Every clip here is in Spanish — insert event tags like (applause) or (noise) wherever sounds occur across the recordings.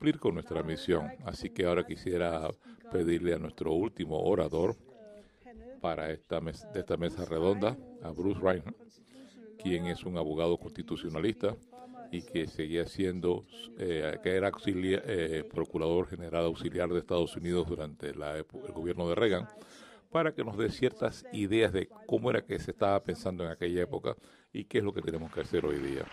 cumplir con nuestra misión. Así que ahora quisiera pedirle a nuestro último orador para esta, de esta mesa redonda, a Bruce Reiner, quien es un abogado constitucionalista y que seguía siendo, eh, que era eh, procurador general auxiliar de Estados Unidos durante el gobierno de Reagan, para que nos dé ciertas ideas de cómo era que se estaba pensando en aquella época y qué es lo que tenemos que hacer hoy día.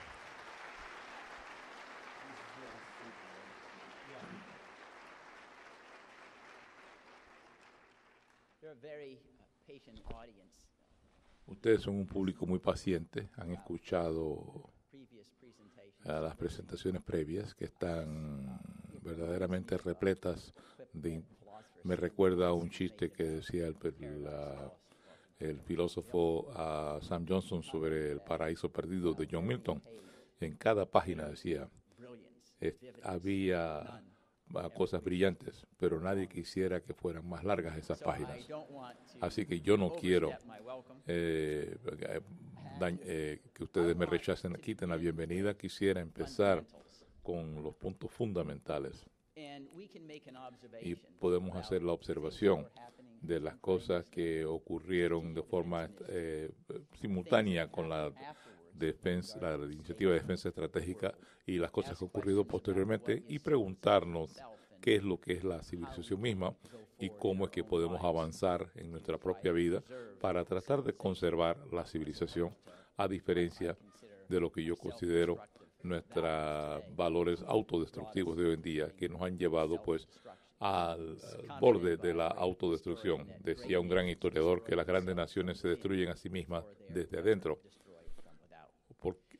Ustedes son un público muy paciente, han escuchado a las presentaciones previas que están verdaderamente repletas de... Me recuerda un chiste que decía el, filósofo Sam Johnson sobre el paraíso perdido de John Milton. En cada página decía, había cosas brillantes, pero nadie quisiera que fueran más largas esas páginas. Así que yo no quiero eh, eh, que ustedes me rechacen, quiten la bienvenida. Quisiera empezar con los puntos fundamentales y podemos hacer la observación de las cosas que ocurrieron de forma eh, simultánea con la la iniciativa de defensa estratégica y las cosas que han ocurrido posteriormente y preguntarnos qué es lo que es la civilización misma y cómo es que podemos avanzar en nuestra propia vida para tratar de conservar la civilización a diferencia de lo que yo considero nuestros valores autodestructivos de hoy en día que nos han llevado pues al borde de la autodestrucción. Decía un gran historiador que las grandes naciones se destruyen a sí mismas desde adentro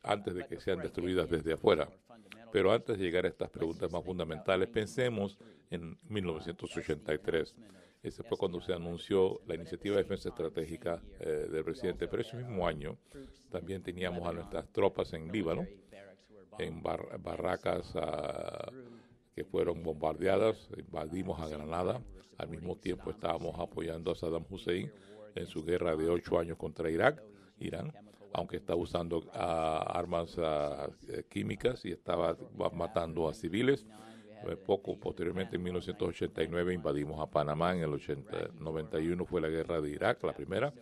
antes de que sean destruidas desde afuera. Pero antes de llegar a estas preguntas más fundamentales, pensemos en 1983. Ese fue cuando se anunció la iniciativa de defensa estratégica eh, del presidente. Pero ese mismo año también teníamos a nuestras tropas en Líbano, en barracas ah, que fueron bombardeadas. Invadimos a Granada. Al mismo tiempo estábamos apoyando a Saddam Hussein en su guerra de ocho años contra Irak, Irán aunque estaba usando ah, armas ah, eh, químicas y estaba matando a civiles. Eh, poco posteriormente, en 1989, invadimos a Panamá. En el 80, 91 fue la guerra de Irak, la primera.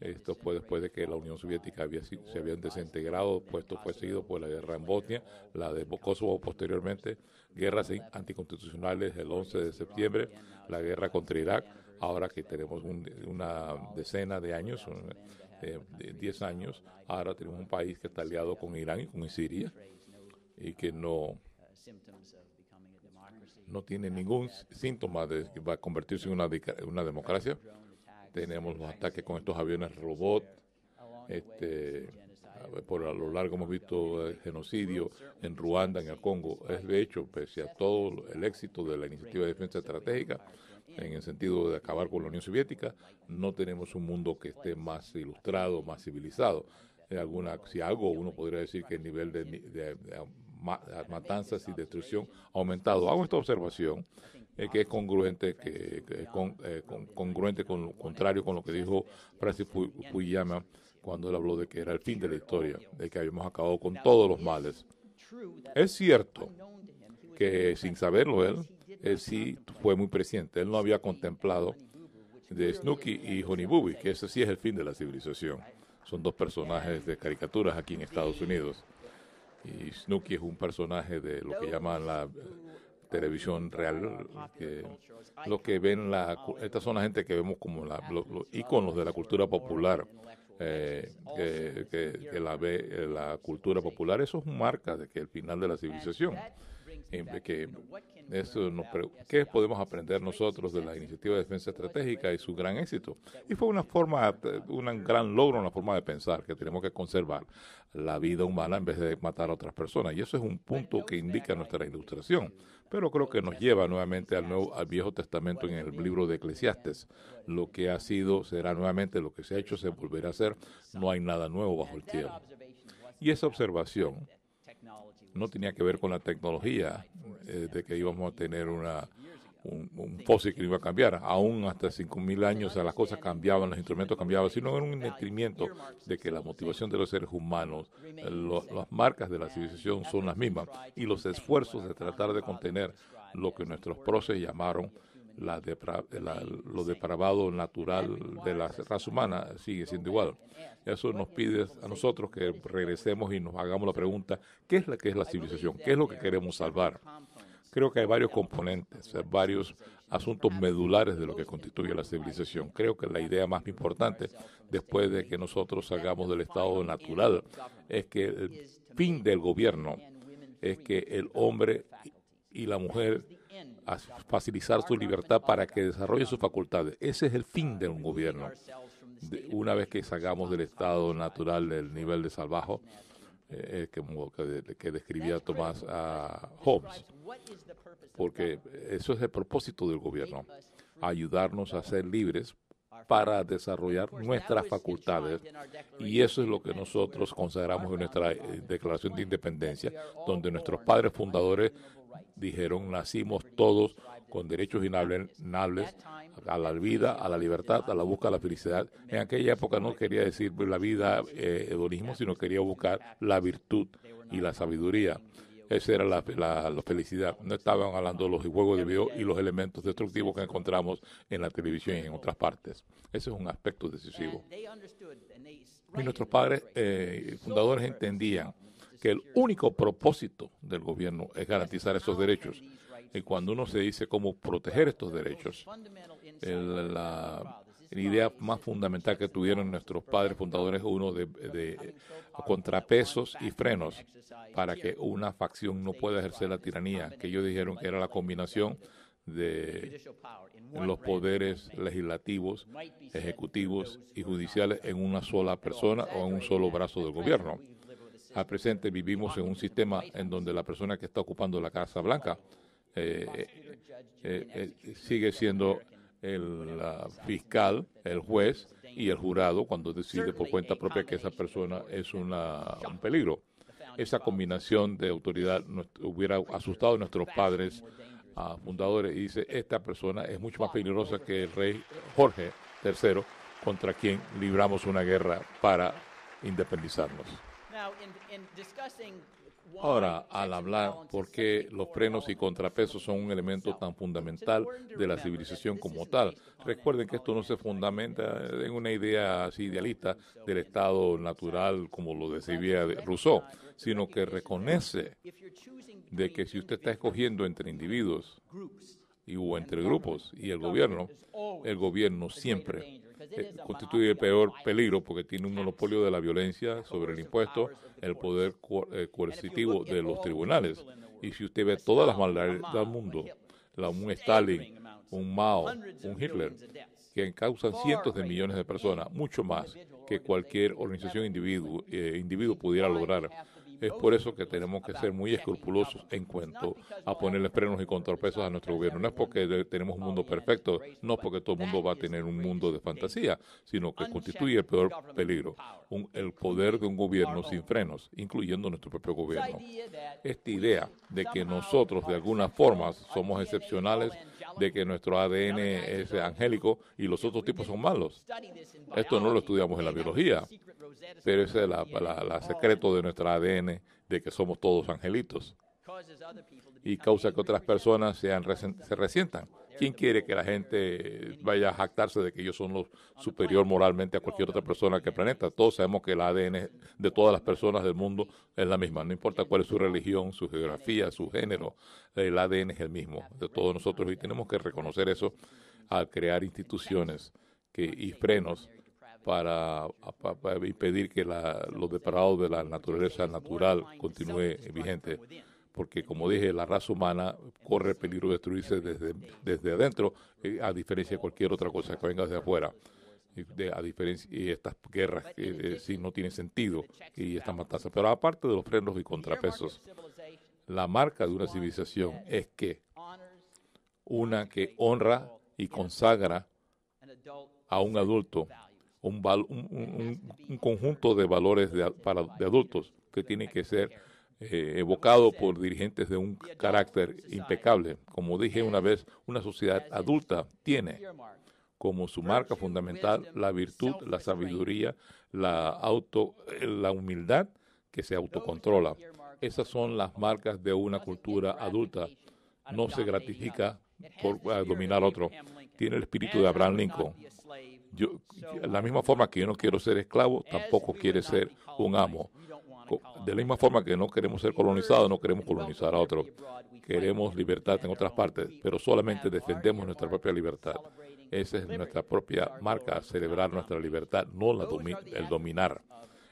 Esto fue después de que la Unión Soviética había, se había desintegrado, puesto fue seguido por la guerra en Bosnia, la de Kosovo posteriormente, guerras anticonstitucionales el 11 de septiembre, la guerra contra Irak, ahora que tenemos una decena de años, 10 eh, años, ahora tenemos un país que está aliado con Irán y con Siria y que no, no tiene ningún síntoma de que va a convertirse en una, democracia. Tenemos los ataques con estos aviones robot. Este, por a lo largo hemos visto el genocidio en Ruanda, en el Congo. Es de hecho, pese a todo el éxito de la iniciativa de defensa estratégica, en el sentido de acabar con la Unión Soviética, no tenemos un mundo que esté más ilustrado, más civilizado. si algo uno podría decir que el nivel de, matanzas y destrucción ha aumentado. Hago esta observación eh, que es congruente, que, eh, con, lo contrario con lo que dijo Francis Puyama cuando él habló de que era el fin de la historia, de que habíamos acabado con todos los males. Es cierto que sin saberlo él, él sí fue muy presente, Él no había contemplado de Snooki y Honey Booby, que ese sí es el fin de la civilización. Son dos personajes de caricaturas aquí en Estados Unidos. Y Snooki es un personaje de lo que llaman la eh, televisión real, lo que ven la, estas son la gente que vemos como los, iconos de la cultura popular, eh, que, la ve eh, la cultura popular, eso es marca de que el final de la civilización que eso ¿qué podemos aprender nosotros de la iniciativa de defensa estratégica y su gran éxito? Y fue una forma, un gran logro, una forma de pensar que tenemos que conservar la vida humana en vez de matar a otras personas. Y eso es un punto que indica nuestra ilustración. Pero creo que nos lleva nuevamente al, nuevo, al Viejo Testamento en el libro de Eclesiastes. Lo que ha sido será nuevamente, lo que se ha hecho se volverá a hacer. No hay nada nuevo bajo el cielo. Y esa observación no tenía que ver con la tecnología eh, de que íbamos a tener una, un, fósil que iba a cambiar. Aún hasta 5.000 años las cosas cambiaban, los instrumentos cambiaban, sino era un incremento de que la motivación de los seres humanos, las marcas de la civilización son las mismas y los esfuerzos de tratar de contener lo que nuestros procesos llamaron lo depravado natural de la raza humana sigue siendo igual. Eso nos pide a nosotros que regresemos y nos hagamos la pregunta, ¿qué es la que es la civilización? ¿Qué es lo que queremos salvar? Creo que hay varios componentes, varios asuntos medulares de lo que constituye la civilización. Creo que la idea más importante, después de que nosotros salgamos del estado natural, es que el fin del gobierno es que el hombre y la mujer a facilitar su libertad para que desarrolle sus facultades. Ese es el fin de un gobierno. De, una vez que salgamos del estado natural del nivel de salvaje eh, que, describía Tomás a ah, Hobbes, porque eso es el propósito del gobierno, ayudarnos a ser libres para desarrollar nuestras facultades. Y eso es lo que nosotros consagramos en nuestra eh, Declaración de Independencia, donde nuestros padres fundadores dijeron, nacimos todos con derechos inalienables a la vida, a la libertad, a la busca de la felicidad. En aquella época no quería decir la vida, eh, hedonismo, sino quería buscar la virtud y la sabiduría. Esa era la, la, felicidad. No estaban hablando de los juegos de video y los elementos destructivos que encontramos en la televisión y en otras partes. Ese es un aspecto decisivo. Y nuestros padres eh, fundadores entendían que el único propósito del gobierno es garantizar esos derechos. Y cuando uno se dice cómo proteger estos derechos, la, idea más fundamental que tuvieron nuestros padres fundadores es uno de, de contrapesos y frenos para que una facción no pueda ejercer la tiranía, que ellos dijeron que era la combinación de los poderes legislativos, ejecutivos y judiciales en una sola persona o en un solo brazo del gobierno. Al presente vivimos en un sistema en donde la persona que está ocupando la Casa Blanca eh, eh, eh, sigue siendo el fiscal, el juez y el jurado cuando decide por cuenta propia que esa persona es un peligro. Esa combinación de autoridad hubiera asustado a nuestros padres fundadores y dice, esta persona es mucho más peligrosa que el rey Jorge III, contra quien libramos una guerra para independizarnos. Ahora, al hablar por qué los frenos y contrapesos son un elemento tan fundamental de la civilización como tal, recuerden que esto no se fundamenta en una idea así idealista del estado natural como lo describía Rousseau, sino que reconoce de que si usted está escogiendo entre individuos y o entre grupos y el gobierno, el gobierno siempre eh, constituye el peor peligro porque tiene un monopolio de la violencia sobre el impuesto, el poder eh, coercitivo de los tribunales. Y si usted ve todas las maldades del mundo, un Stalin, un Mao, un Hitler, que causan cientos de millones de personas, mucho más que cualquier organización individuo, eh, individuo pudiera lograr. Es por eso que tenemos que ser muy escrupulosos en cuanto a ponerle frenos y contrapesos a nuestro gobierno. No es porque tenemos un mundo perfecto, no es porque todo el mundo va a tener un mundo de fantasía, sino que constituye el peor peligro, el poder de un gobierno sin frenos, incluyendo nuestro propio gobierno. Esta idea de que nosotros de alguna forma somos excepcionales de que nuestro ADN es angélico y los otros tipos son malos. Esto no lo estudiamos en la biología, pero ese es el secreto de nuestro ADN de que somos todos angelitos y causa que otras personas sean, se resientan. ¿Quién quiere que la gente vaya a jactarse de que ellos son los superior moralmente a cualquier otra persona que el planeta? Todos sabemos que el ADN de todas las personas del mundo es la misma, no importa cuál es su religión, su geografía, su género, el ADN es el mismo de todos nosotros y tenemos que reconocer eso al crear instituciones que, y frenos para, impedir que la, los depravados de la naturaleza natural continúe vigente porque como dije, la raza humana corre peligro de destruirse desde, desde adentro, eh, a diferencia de cualquier otra cosa que venga desde afuera. a diferencia, y estas guerras que eh, eh, sí no tienen sentido y estas matanzas. Pero aparte de los frenos y contrapesos, la marca de una civilización es que una que honra y consagra a un adulto un, un, conjunto de valores para, de adultos que tienen que ser eh, evocado por dirigentes de un carácter impecable. Como dije una vez, una sociedad adulta tiene como su marca fundamental la virtud, la sabiduría, la, auto, eh, la humildad que se autocontrola. Esas son las marcas de una cultura adulta. No se gratifica por eh, dominar otro. Tiene el espíritu de Abraham Lincoln. Yo, la misma forma que yo no quiero ser esclavo, tampoco quiere ser un amo de la misma forma que no queremos ser colonizados, no queremos colonizar a otros. Queremos libertad en otras partes, pero solamente defendemos nuestra propia libertad. Esa es nuestra propia marca, celebrar nuestra libertad, no la el dominar.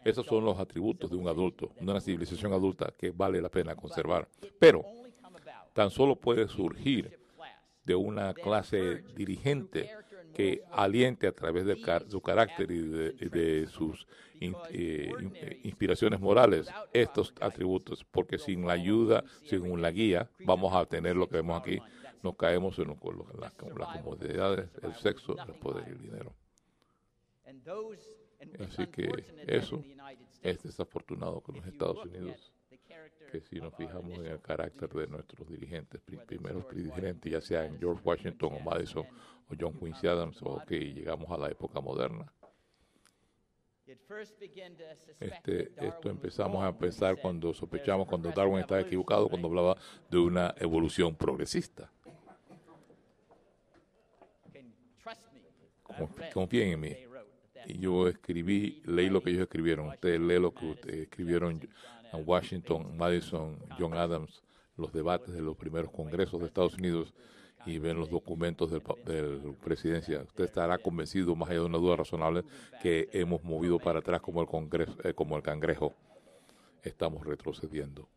Esos son los atributos de un adulto, de una civilización adulta que vale la pena conservar. Pero tan solo puede surgir de una clase dirigente que aliente a través de su carácter y de, sus eh, inspiraciones morales estos atributos, porque sin la ayuda, sin la guía, vamos a tener lo que vemos aquí, nos caemos en, las comodidades, el sexo, el poder y el dinero. Así que eso es desafortunado con los Estados Unidos que si nos fijamos en el carácter de nuestros dirigentes, primeros dirigentes, ya en George Washington o Madison o John Quincy Adams, o que llegamos a la época moderna. Este, esto empezamos a pensar cuando sospechamos, cuando Darwin estaba equivocado, cuando hablaba de una evolución progresista. Confíen en mí. Y yo escribí, leí lo que ellos escribieron. Ustedes leen lo que escribieron Washington, Madison, John Adams, los debates de los primeros congresos de Estados Unidos y ven los documentos de la presidencia, usted estará convencido, más allá de una duda razonable, que hemos movido para atrás como el, congreso, eh, como el cangrejo. Estamos retrocediendo.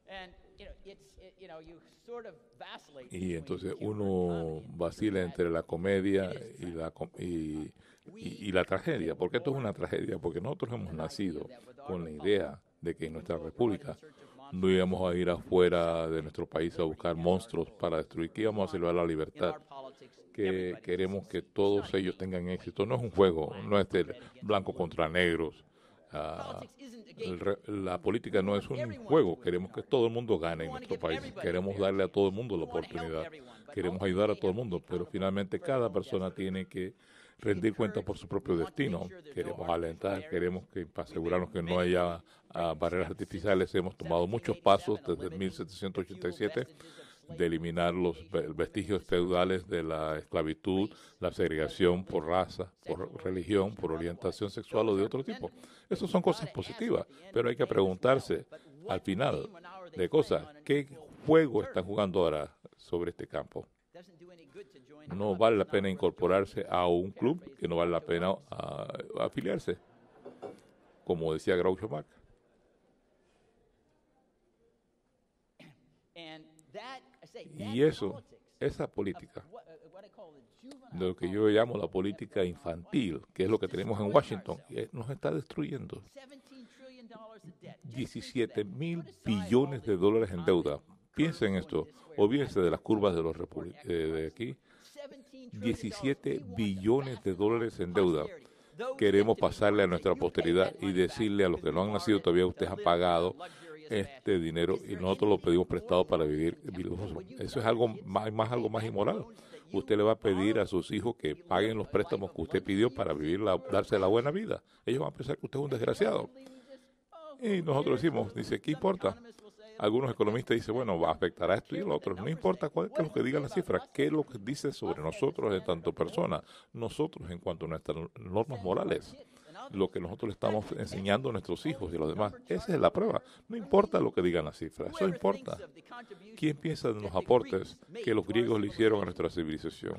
Y entonces uno vacila entre la comedia y la, y, ¿Por qué tragedia, esto es una tragedia, porque nosotros hemos nacido con la idea de que en nuestra república no íbamos a ir afuera de nuestro país a buscar monstruos para destruir, que íbamos a salvar la libertad, que queremos que todos ellos tengan éxito. No es un juego, no es blanco contra negros. Ah, la política no es un juego, queremos que todo el mundo gane en nuestro país, queremos darle a todo el mundo la oportunidad, queremos ayudar a todo el mundo, pero finalmente cada persona tiene que rendir cuentas por su propio destino. Queremos alentar, queremos que asegurarnos que no haya ah, barreras artificiales. Hemos tomado muchos pasos desde 1787 de eliminar los vestigios feudales de la esclavitud, la segregación por raza, por religión, por orientación sexual o de otro tipo. Esas son cosas positivas, pero hay que preguntarse al final de cosas, ¿qué juego están jugando ahora sobre este campo? no vale la pena incorporarse a un club que no vale la pena ah, afiliarse, como decía Groucho Marx. Y eso, esa política, de lo que yo llamo la política infantil, que es lo que tenemos en Washington, eh, nos está destruyendo. 17 mil billones de dólares en deuda. Piensen en esto, olvídense de las curvas de los eh, de aquí, 17 billones de dólares en deuda. Queremos pasarle a nuestra posteridad y decirle a los que no han nacido todavía, usted ha pagado este dinero y nosotros lo pedimos prestado para vivir Eso es algo más, más algo más inmoral. Usted le va a pedir a sus hijos que paguen los préstamos que usted pidió para vivir darse la buena vida. Ellos van a pensar que usted es un desgraciado. Y nosotros decimos, dice, ¿qué importa? algunos economistas dicen, bueno, va a afectar a esto y lo otro. No importa cuál es lo que digan las cifras, qué es lo que dice sobre nosotros en tanto persona? nosotros en cuanto a nuestras normas morales lo que nosotros le estamos enseñando a nuestros hijos y a los demás. Esa es la prueba. No importa lo que digan las cifras, eso importa. ¿Quién piensa en los aportes que los griegos le hicieron a nuestra civilización?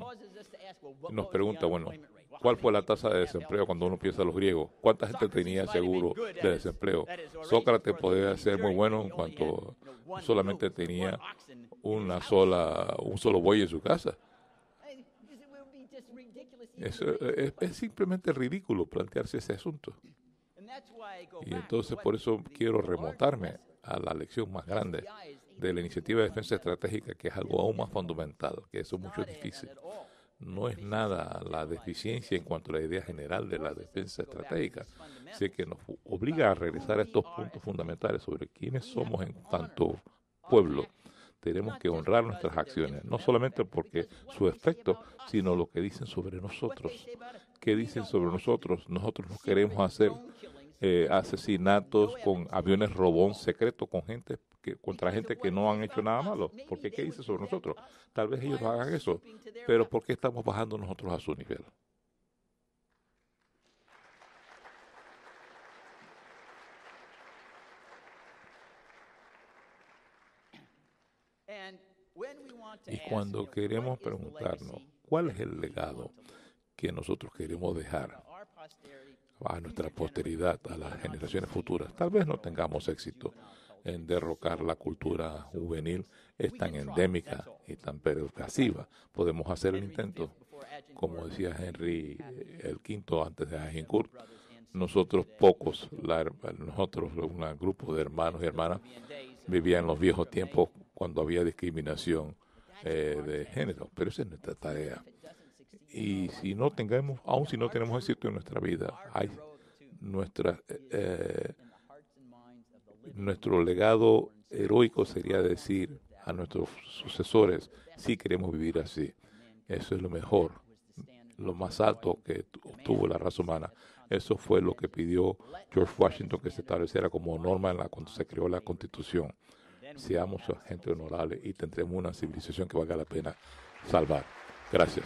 Nos pregunta, bueno, ¿Cuál fue la tasa de desempleo cuando uno piensa en los griegos? ¿Cuánta gente tenía seguro de desempleo? Sócrates podía ser muy bueno en cuanto solamente tenía una sola, un solo buey en su casa. Es, simplemente ridículo plantearse ese asunto. Y entonces por eso quiero remontarme a la lección más grande de la iniciativa de defensa estratégica, que es algo aún más fundamental, que eso mucho difícil no es nada la deficiencia en cuanto a la idea general de la defensa estratégica. Sé que nos obliga a regresar a estos puntos fundamentales sobre quiénes somos en tanto pueblo. Tenemos que honrar nuestras acciones, no solamente porque su efecto, sino lo que dicen sobre nosotros. ¿Qué dicen sobre nosotros? Nosotros no queremos hacer eh, asesinatos con aviones robón secreto con gente contra gente que no han hecho nada malo. ¿Por qué? dice sobre nosotros? Tal vez ellos hagan eso, pero ¿por qué estamos bajando nosotros a su nivel? Y cuando queremos preguntarnos cuál es el legado que nosotros queremos dejar a nuestra posteridad, a las generaciones futuras, tal vez no tengamos éxito en derrocar la cultura juvenil es tan endémica y tan pervasiva. Podemos hacer el intento. Como decía Henry eh, el quinto antes de Agincourt, nosotros pocos, la, nosotros un grupo de hermanos y hermanas vivían en los viejos tiempos cuando había discriminación eh, de género, pero esa es nuestra tarea. Y si no tengamos, aun si no tenemos éxito en nuestra vida, hay nuestra... Eh, nuestro legado heroico sería decir a nuestros sucesores, si queremos vivir así. Eso es lo mejor, lo más alto que obtuvo la raza humana. Eso fue lo que pidió George Washington que se estableciera como norma cuando se creó la Constitución. Seamos gente honorable y tendremos una civilización que valga la pena salvar. Gracias.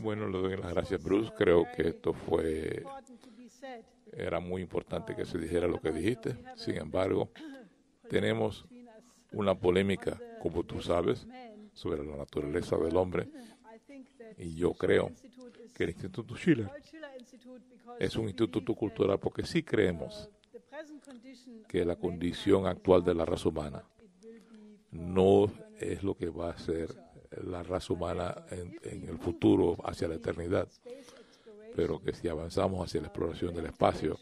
Bueno, le doy las gracias, Bruce. Creo que esto fue. Era muy importante que se dijera lo que dijiste. Sin embargo, tenemos una polémica, como tú sabes, sobre la naturaleza del hombre. Y yo creo que el Instituto Schiller es un instituto cultural porque sí creemos que la condición actual de la raza humana no es lo que va a ser la raza humana en, el futuro, hacia la eternidad. Pero que si avanzamos hacia la exploración del espacio,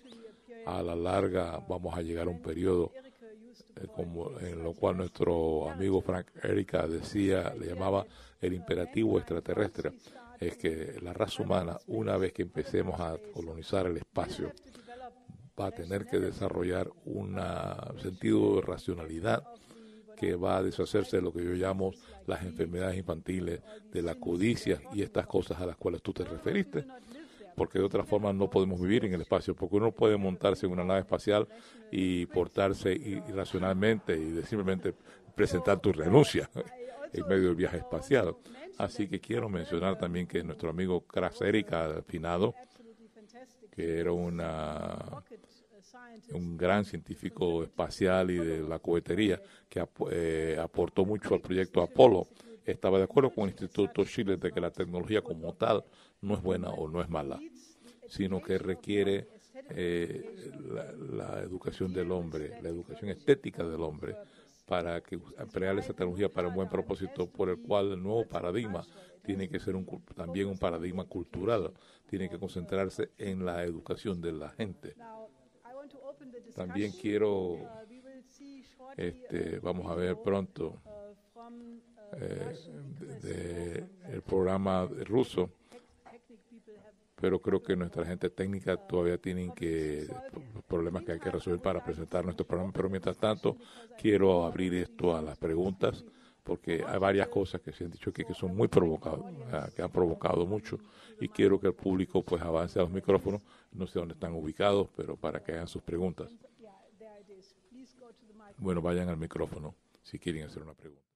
a la larga vamos a llegar a un periodo eh, como en lo cual nuestro amigo Frank Erika decía, le llamaba el imperativo extraterrestre, es que la raza humana, una vez que empecemos a colonizar el espacio, va a tener que desarrollar un sentido de racionalidad que va a deshacerse de lo que yo llamo las enfermedades infantiles, de la codicia y estas cosas a las cuales tú te referiste, porque de otra forma no podemos vivir en el espacio, porque uno puede montarse en una nave espacial y portarse irracionalmente y simplemente presentar tu renuncia (laughs) en medio del viaje espacial. Así que quiero mencionar también que nuestro amigo Kras Erika Finado, que era una un gran científico espacial y de la cohetería que eh, aportó mucho al proyecto Apolo, estaba de acuerdo con el Instituto Chile de que la tecnología como tal no es buena o no es mala, sino que requiere eh, la, educación del hombre, la educación estética del hombre, para que emplear esa tecnología para un buen propósito, por el cual el nuevo paradigma tiene que ser un, también un paradigma cultural, tiene que concentrarse en la educación de la gente. También quiero, este, vamos a ver pronto, eh, el programa ruso, pero creo que nuestra gente técnica todavía tienen que problemas que hay que resolver para presentar nuestro programa, pero mientras tanto quiero abrir esto a las preguntas porque hay varias cosas que se han dicho aquí que son muy provocadas, que han provocado mucho, y quiero que el público pues avance a los micrófonos, no sé dónde están ubicados, pero para que hagan sus preguntas. Bueno, vayan al micrófono si quieren hacer una pregunta.